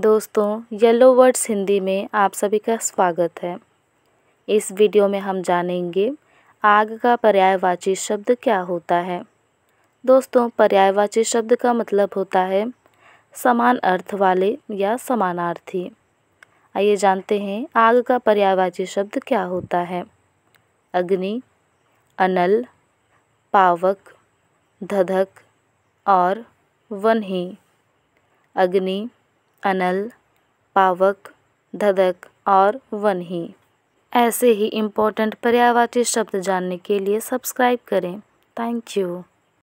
दोस्तों yellow words Hindi में आप सभी का स्वागत है इस वीडियो में हम जानेंगे आग का पर्यायवाची शब्द क्या होता है दोस्तों पर्यायवाची शब्द का मतलब होता है समान अर्थ वाले या समानार्थी आइए जानते हैं आग का पर्यायवाची शब्द क्या होता है अग्नि अनल पावक धधक और वन ही अग्नि अनल पावक धधक और वनही ऐसे ही इम्पोर्टेंट पर्यावाची शब्द जानने के लिए सब्सक्राइब करें थैंक यू